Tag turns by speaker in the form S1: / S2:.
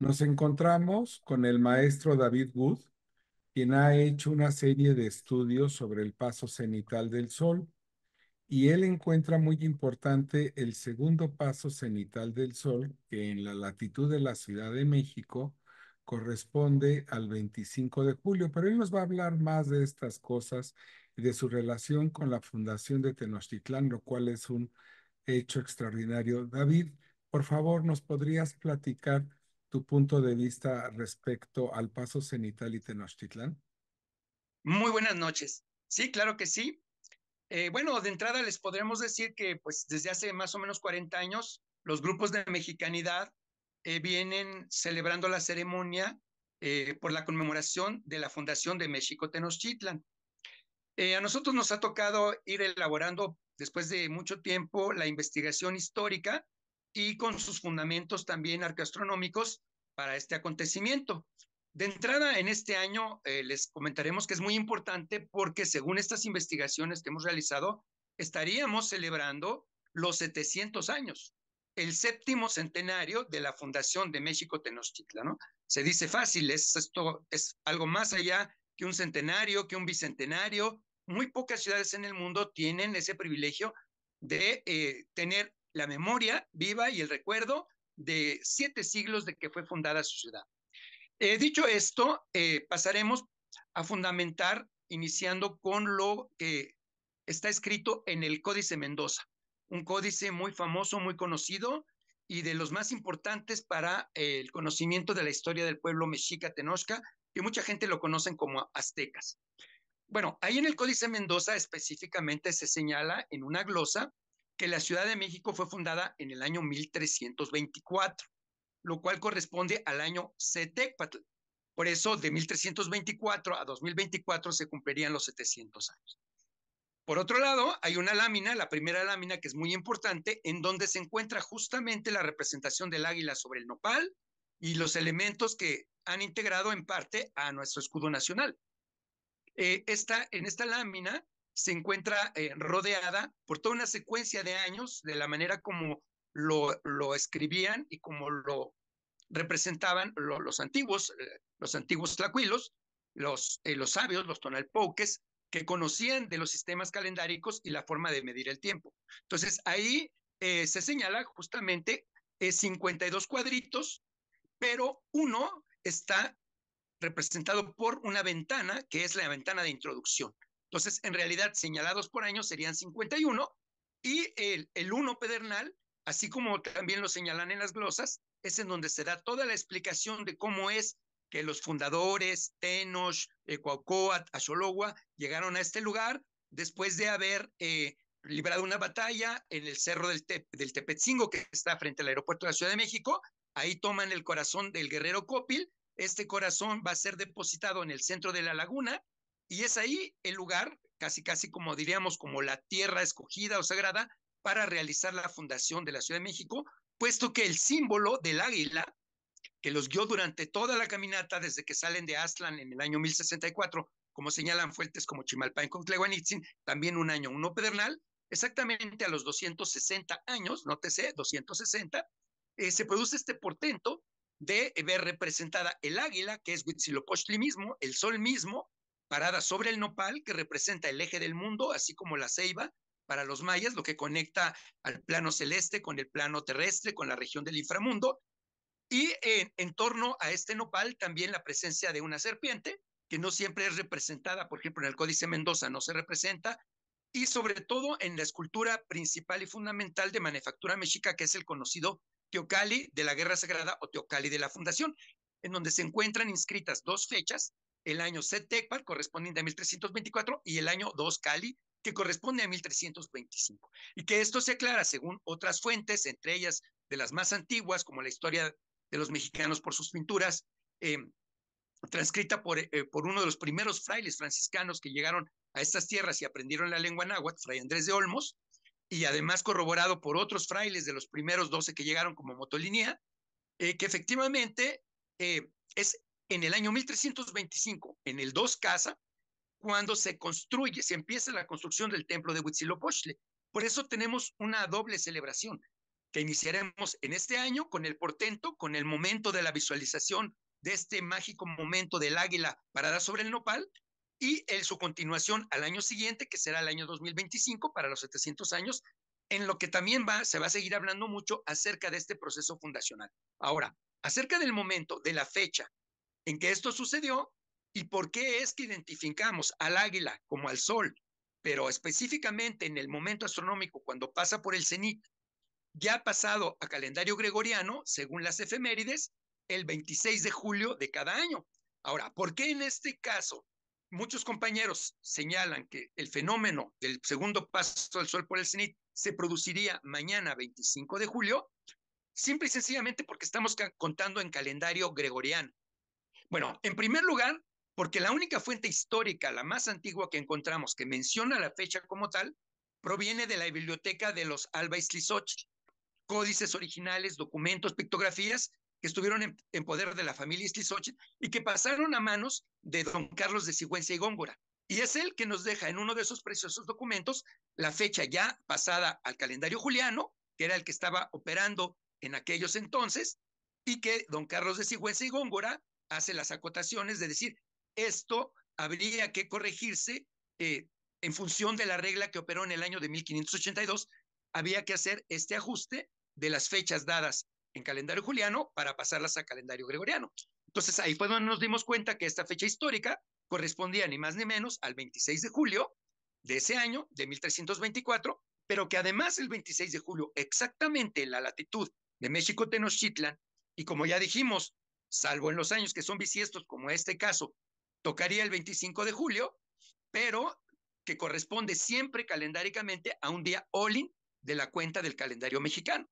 S1: Nos encontramos con el maestro David Wood, quien ha hecho una serie de estudios sobre el paso cenital del Sol, y él encuentra muy importante el segundo paso cenital del Sol, que en la latitud de la Ciudad de México corresponde al 25 de julio, pero él nos va a hablar más de estas cosas y de su relación con la fundación de Tenochtitlán, lo cual es un hecho extraordinario. David, por favor, ¿nos podrías platicar tu punto de vista respecto al Paso Cenital y Tenochtitlán? Muy buenas noches. Sí, claro que sí. Eh, bueno, de entrada les podremos decir que pues desde hace más o menos 40 años los grupos de mexicanidad eh, vienen celebrando la ceremonia eh, por la conmemoración de la fundación de México Tenochtitlan. a nosotros nos ha tocado ir elaborando después de mucho tiempo la investigación histórica y con sus fundamentos también arqueoastronómicos para este acontecimiento. De entrada, en este año eh, les comentaremos que es muy importante porque según estas investigaciones que hemos realizado, estaríamos celebrando los 700 años, el séptimo centenario de la fundación de México Tenochtitlan. ¿no? Se dice fácil, es, esto es algo más allá que un centenario, que un bicentenario. Muy pocas ciudades en el mundo tienen ese privilegio de eh, tener la memoria viva y el recuerdo de siete siglos de que fue fundada su ciudad. Eh, dicho esto, eh, pasaremos a fundamentar, iniciando con lo que está escrito en el Códice Mendoza, un códice muy famoso, muy conocido y de los más importantes para eh, el conocimiento de la historia del pueblo mexica tenosca, que mucha gente lo conocen como aztecas. Bueno, ahí en el Códice Mendoza específicamente se señala en una glosa que la Ciudad de México fue fundada en el año 1324, lo cual corresponde al año C.T. Por eso, de 1324 a 2024 se cumplirían los 700 años. Por otro lado, hay una lámina, la primera lámina que es muy importante, en donde se encuentra justamente la representación del águila sobre el nopal y los elementos que han integrado en parte a nuestro escudo nacional. Eh, en esta lámina se encuentra eh, rodeada por toda una secuencia de años de la manera como lo, escribían y como lo representaban los antiguos, eh, los antiguos tlacuilos, los, eh, los sabios, los tonalpouques, que conocían de los sistemas calendáricos y la forma de medir el tiempo. Entonces, ahí se señala justamente 52 cuadritos, pero uno está representado por una ventana, que es la ventana de introducción. Entonces, en realidad, señalados por año serían 51 y el, el 1 pedernal, así como también lo señalan en las glosas, es en donde se da toda la explicación de cómo es que los fundadores, Tenoch, eh, Azolhua llegaron a este lugar después de haber eh, librado una batalla en el cerro del, del Tepetzingo, que está frente al aeropuerto de la Ciudad de México. Ahí toman el corazón del guerrero Copil. Este corazón va a ser depositado en el centro de la laguna y es ahí el lugar, casi casi como diríamos, como la tierra escogida o sagrada, para realizar la fundación de la Ciudad de México, puesto que el símbolo del águila, que los guió durante toda la caminata desde que salen de Aztlán en el año 1064, como señalan fuentes como Chimalpa con también un año, uno pedernal, exactamente a los 260 años, nótese, 260, eh, se produce este portento de ver representada el águila, que es Huitzilopochtli mismo, el sol mismo, parada sobre el nopal, que representa el eje del mundo, así como la ceiba para los mayas, lo que conecta al plano celeste con el plano terrestre, con la región del inframundo. Y en, torno a este nopal también la presencia de una serpiente, que no siempre es representada, por ejemplo, en el Códice Mendoza no se representa, y sobre todo en la escultura principal y fundamental de manufactura mexica, que es el conocido Teocali de la Guerra Sagrada o Teocali de la Fundación, en donde se encuentran inscritas dos fechas, el año Setecpal correspondiente a 1324 y el año 2 Cali que corresponde a 1325. Y que esto se aclara según otras fuentes, entre ellas de las más antiguas, como la historia de los mexicanos por sus pinturas, em, transcrita por, eh, por uno de los primeros frailes franciscanos que llegaron a estas tierras y aprendieron la lengua náhuatl, fray Andrés de Olmos, y además corroborado por otros frailes de los primeros 12 que llegaron como motolinía, eh, que efectivamente eh, es en el año 1325, en el Dos Casa, cuando se construye, se empieza la construcción del templo de Huitzilopochtli. Por eso tenemos una doble celebración que iniciaremos en este año con el portento, con el momento de la visualización de este mágico momento del águila parada sobre el nopal y el, su continuación al año siguiente, que será el año 2025 para los 700 años, en lo que también va, se va a seguir hablando mucho acerca de este proceso fundacional. Ahora, acerca del momento, de la fecha en que esto sucedió y por qué es que identificamos al águila como al sol, pero específicamente en el momento astronómico cuando pasa por el cenit, ya ha pasado a calendario gregoriano, según las efemérides, el 26 de julio de cada año. Ahora, ¿por qué en este caso muchos compañeros señalan que el fenómeno del segundo paso del Sol por el cenit se produciría mañana 25 de julio, simple y sencillamente porque estamos contando en calendario gregoriano. Bueno, en primer lugar, porque la única fuente histórica, la más antigua que encontramos, que menciona la fecha como tal, proviene de la biblioteca de los Alba Islisochi. códices originales, documentos, pictografías que estuvieron en, poder de la familia Islisochi y que pasaron a manos de don Carlos de Sigüenza y Góngora. Y es él que nos deja en uno de esos preciosos documentos la fecha ya pasada al calendario juliano, que era el que estaba operando en aquellos entonces, y que don Carlos de Sigüenza y Góngora hace las acotaciones de decir, esto habría que corregirse eh, en función de la regla que operó en el año de 1582, había que hacer este ajuste de las fechas dadas en calendario juliano para pasarlas a calendario gregoriano. Entonces ahí fue donde nos dimos cuenta que esta fecha histórica correspondía ni más ni menos al 26 de julio de ese año, de 1324, pero que además el 26 de julio, exactamente en la latitud de México Tenochtitlan, y como ya dijimos, salvo en los años que son bisiestos, como este caso, tocaría el 25 de julio, pero que corresponde siempre calendáricamente a un día Olin de la cuenta del calendario mexicano.